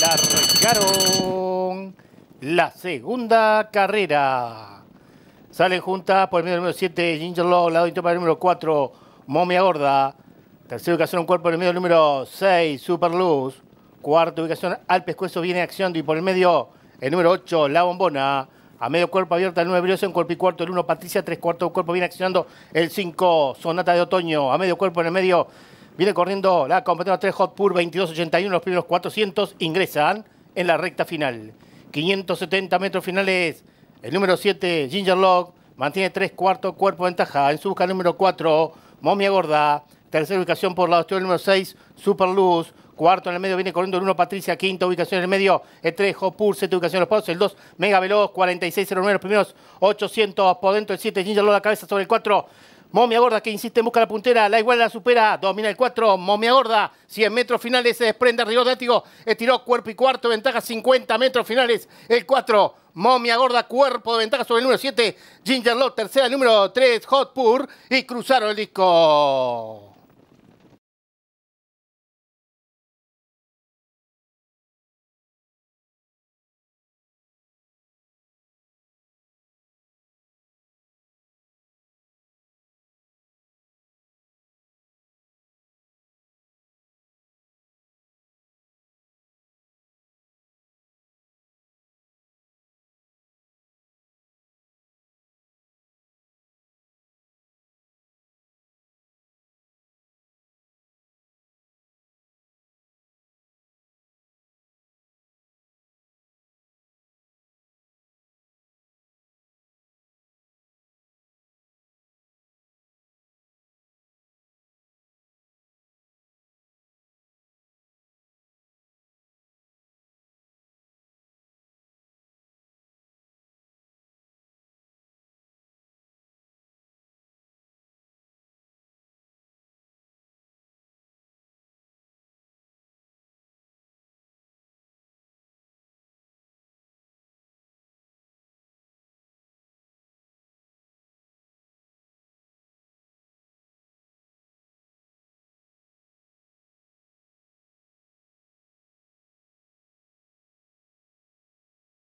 largaron la segunda carrera. Salen juntas por el medio número 7, Ginger Law, lado interno para el número 4, Momia Gorda. Tercera ubicación, un cuerpo en el medio número 6, Super Luz. Cuarta ubicación, Alpes pescuezo viene accionando. y por el medio el número 8, La Bombona. A medio cuerpo abierta el 9 Brioso en cuerpo y cuarto, el 1 Patricia, Tres cuartos cuerpo viene accionando el 5 Sonata de Otoño. A medio cuerpo en el medio Viene corriendo la competidora 3 Hot Pur 2281. Los primeros 400 ingresan en la recta final. 570 metros finales. El número 7, Ginger Lock, mantiene tres cuartos cuerpo de ventaja. En su busca número 4, Momia Gorda. Tercera ubicación por lado exterior número 6, Super Luz. Cuarto en el medio viene corriendo el 1 Patricia. Quinta ubicación en el medio. El 3 Hot Hopur. 7 ubicación en los pasos. El 2 Mega Veloz. 4609. Los primeros 800 por dentro. El 7 Ginger Lock, la cabeza sobre el 4. Momia Gorda que insiste busca la puntera, la iguala la supera, domina el 4, Momia Gorda, 100 metros finales, se desprende arriba de látigo, estiró cuerpo y cuarto, ventaja 50 metros finales, el 4, Momia Gorda, cuerpo de ventaja sobre el número 7, Ginger Lot, tercera, el número 3, Hot Pur, y cruzaron el disco.